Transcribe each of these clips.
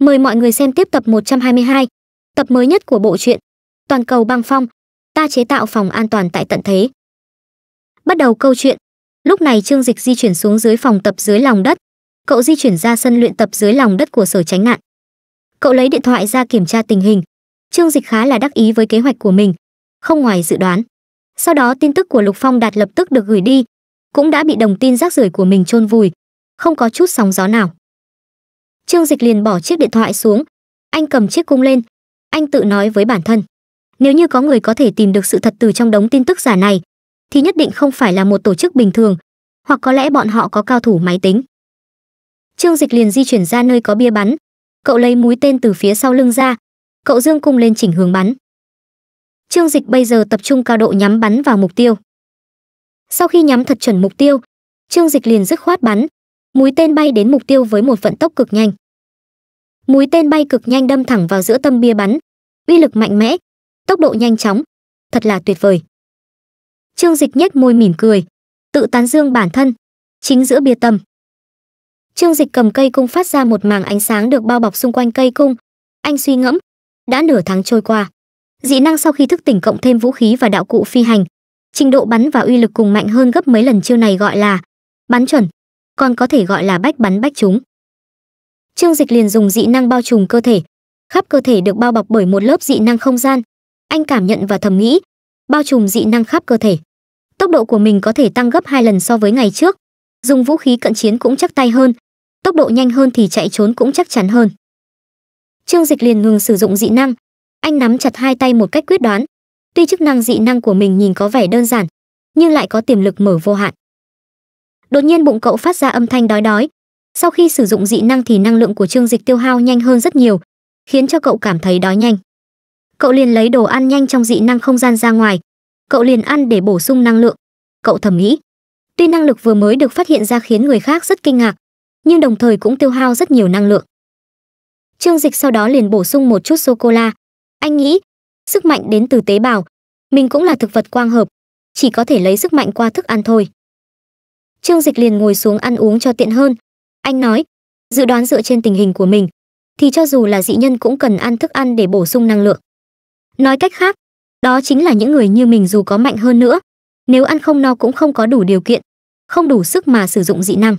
Mời mọi người xem tiếp tập 122, tập mới nhất của bộ truyện Toàn cầu băng phong, ta chế tạo phòng an toàn tại tận thế. Bắt đầu câu chuyện. Lúc này Trương Dịch di chuyển xuống dưới phòng tập dưới lòng đất. Cậu di chuyển ra sân luyện tập dưới lòng đất của sở tránh nạn. Cậu lấy điện thoại ra kiểm tra tình hình. Trương Dịch khá là đắc ý với kế hoạch của mình, không ngoài dự đoán. Sau đó tin tức của Lục Phong đạt lập tức được gửi đi, cũng đã bị đồng tin rác rưởi của mình chôn vùi, không có chút sóng gió nào. Trương Dịch liền bỏ chiếc điện thoại xuống, anh cầm chiếc cung lên, anh tự nói với bản thân, nếu như có người có thể tìm được sự thật từ trong đống tin tức giả này, thì nhất định không phải là một tổ chức bình thường, hoặc có lẽ bọn họ có cao thủ máy tính. Trương Dịch liền di chuyển ra nơi có bia bắn, cậu lấy mũi tên từ phía sau lưng ra, cậu dương cung lên chỉnh hướng bắn. Trương Dịch bây giờ tập trung cao độ nhắm bắn vào mục tiêu. Sau khi nhắm thật chuẩn mục tiêu, Trương Dịch liền dứt khoát bắn, mũi tên bay đến mục tiêu với một vận tốc cực nhanh mũi tên bay cực nhanh đâm thẳng vào giữa tâm bia bắn uy lực mạnh mẽ tốc độ nhanh chóng thật là tuyệt vời trương dịch nhếch môi mỉm cười tự tán dương bản thân chính giữa bia tâm trương dịch cầm cây cung phát ra một màng ánh sáng được bao bọc xung quanh cây cung anh suy ngẫm đã nửa tháng trôi qua dị năng sau khi thức tỉnh cộng thêm vũ khí và đạo cụ phi hành trình độ bắn và uy lực cùng mạnh hơn gấp mấy lần chiêu này gọi là bắn chuẩn còn có thể gọi là bách bắn bách chúng Trương Dịch liền dùng dị năng bao trùm cơ thể, khắp cơ thể được bao bọc bởi một lớp dị năng không gian. Anh cảm nhận và thầm nghĩ, bao trùm dị năng khắp cơ thể. Tốc độ của mình có thể tăng gấp hai lần so với ngày trước, dùng vũ khí cận chiến cũng chắc tay hơn, tốc độ nhanh hơn thì chạy trốn cũng chắc chắn hơn. Trương Dịch liền ngừng sử dụng dị năng, anh nắm chặt hai tay một cách quyết đoán. Tuy chức năng dị năng của mình nhìn có vẻ đơn giản, nhưng lại có tiềm lực mở vô hạn. Đột nhiên bụng cậu phát ra âm thanh đói đói, sau khi sử dụng dị năng thì năng lượng của Trương Dịch tiêu hao nhanh hơn rất nhiều, khiến cho cậu cảm thấy đói nhanh. Cậu liền lấy đồ ăn nhanh trong dị năng không gian ra ngoài, cậu liền ăn để bổ sung năng lượng. Cậu thầm nghĩ, tuy năng lực vừa mới được phát hiện ra khiến người khác rất kinh ngạc, nhưng đồng thời cũng tiêu hao rất nhiều năng lượng. Trương Dịch sau đó liền bổ sung một chút sô cô la. Anh nghĩ, sức mạnh đến từ tế bào, mình cũng là thực vật quang hợp, chỉ có thể lấy sức mạnh qua thức ăn thôi. Trương Dịch liền ngồi xuống ăn uống cho tiện hơn, anh nói, dự đoán dựa trên tình hình của mình, thì cho dù là dị nhân cũng cần ăn thức ăn để bổ sung năng lượng. Nói cách khác, đó chính là những người như mình dù có mạnh hơn nữa, nếu ăn không no cũng không có đủ điều kiện, không đủ sức mà sử dụng dị năng.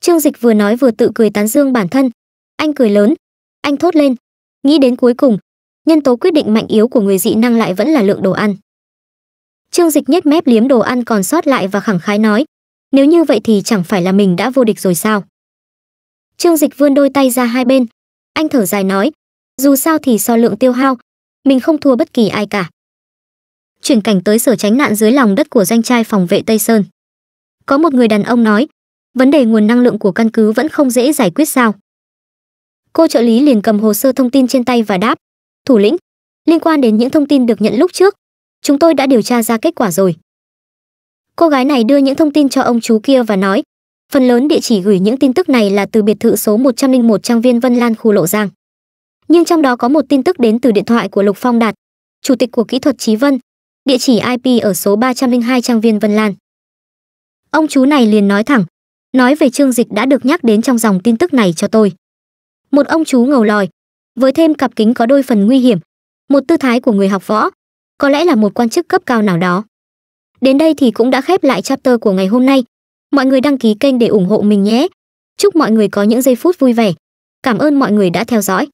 Trương Dịch vừa nói vừa tự cười tán dương bản thân, anh cười lớn, anh thốt lên, nghĩ đến cuối cùng, nhân tố quyết định mạnh yếu của người dị năng lại vẫn là lượng đồ ăn. Trương Dịch nhếch mép liếm đồ ăn còn sót lại và khẳng khái nói, nếu như vậy thì chẳng phải là mình đã vô địch rồi sao? Trương Dịch vươn đôi tay ra hai bên, anh thở dài nói, dù sao thì so lượng tiêu hao, mình không thua bất kỳ ai cả. Chuyển cảnh tới sở tránh nạn dưới lòng đất của doanh trai phòng vệ Tây Sơn. Có một người đàn ông nói, vấn đề nguồn năng lượng của căn cứ vẫn không dễ giải quyết sao? Cô trợ lý liền cầm hồ sơ thông tin trên tay và đáp, thủ lĩnh, liên quan đến những thông tin được nhận lúc trước, chúng tôi đã điều tra ra kết quả rồi cô gái này đưa những thông tin cho ông chú kia và nói phần lớn địa chỉ gửi những tin tức này là từ biệt thự số 101 trang viên Vân Lan khu Lộ Giang. Nhưng trong đó có một tin tức đến từ điện thoại của Lục Phong Đạt, chủ tịch của kỹ thuật Chí Vân, địa chỉ IP ở số 302 trang viên Vân Lan. Ông chú này liền nói thẳng, nói về chương dịch đã được nhắc đến trong dòng tin tức này cho tôi. Một ông chú ngầu lòi, với thêm cặp kính có đôi phần nguy hiểm, một tư thái của người học võ, có lẽ là một quan chức cấp cao nào đó. Đến đây thì cũng đã khép lại chapter của ngày hôm nay. Mọi người đăng ký kênh để ủng hộ mình nhé. Chúc mọi người có những giây phút vui vẻ. Cảm ơn mọi người đã theo dõi.